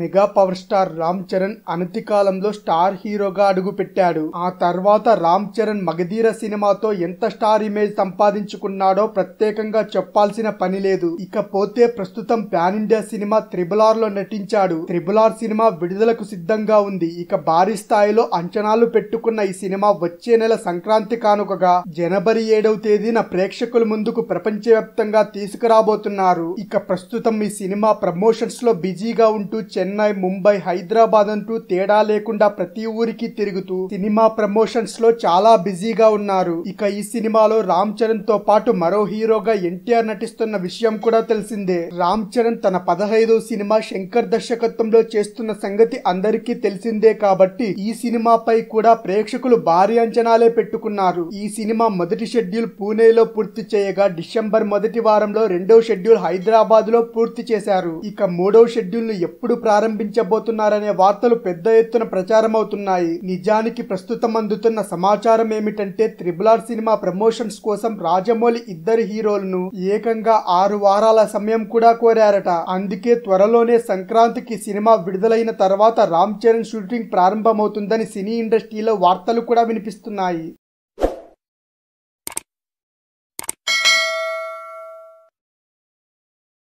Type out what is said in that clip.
mega power star Ram Charan అనతి కాలంలో star హీరోగా అడుగుపెట్టాడు ఆ తర్వాత రామ్ చరణ్ మగధీర సినిమాతో ఎంత స్టార్ ఇమేజ్ సంపాదించుకున్నాడో ప్రత్యేకంగా చెప్పాల్సిన పని లేదు ఇకపోతే ప్రస్తుతం pan India cinema triple R లో నటించాడు త్రిబుల్ ఆర్ సినిమా విడుదలకు సిద్ధంగా ఉంది ఇక భారీ స్థాయిలో అంచనాలు పెట్టుకున్న ఈ సినిమా వచ్చే నెల సంక్రాంతి కానుకగా జనవరి ఏడవ తేదీన ప్రేక్షకుల ముందుకు ప్రపంచవ్యాప్తంగా తీసుకురాబోతున్నారు ఇక ప్రస్తుతం ఈ సినిమా ప్రమోషన్స్ లో బిజీగా ఉంటూ చెన్నై ముంబై హైదరాబాద్ అంటూ తేడా లేకుండా ప్రతి ఊరికి తిరుగుతూ సినిమా ప్రమోషన్స్ లో చాలా బిజీగా ఉన్నారు ఇక ఈ సినిమాలో రామ్ చరణ్ తో పాటు మరో హీరోగా ఎన్టీఆర్ నటిస్తున్న విషయం కూడా తెలిసిందే రామ్ చరణ్ తన పదహైదో సినిమా శంకర్ దర్శకత్వంలో చేస్తున్న సంగతి అందరికీ తెలిసిందే కాబట్టి ఈ సినిమాపై కూడా ప్రేక్షకులు భారీ అంచనాలే పెట్టుకున్నారు ఈ సినిమా మొదటి షెడ్యూల్ పూణేలో పూర్తి చేయగా డిసెంబర్ మొదటి వారంలో రెండో షెడ్యూల్ హైదరాబాద్ లో పూర్తి చేశారు ఇక మూడో షెడ్యూల్ ను ఎప్పుడు ప్రారంభ ప్రారంభించబోతున్నారనే వార్తలు పెద్ద ఎత్తున ప్రచారమవుతున్నాయి నిజానికి ప్రస్తుతం అందుతున్న సమాచారం ఏమిటంటే త్రిబులార్ సినిమా ప్రమోషన్స్ కోసం రాజమౌళి ఇద్దరు హీరోలను ఏకంగా ఆరు వారాల సమయం కూడా కోరారట అందుకే త్వరలోనే సంక్రాంతికి సినిమా విడుదలైన తర్వాత రామ్ చరణ్ షూటింగ్ ప్రారంభమవుతుందని సినీ ఇండస్ట్రీలో వార్తలు కూడా వినిపిస్తున్నాయి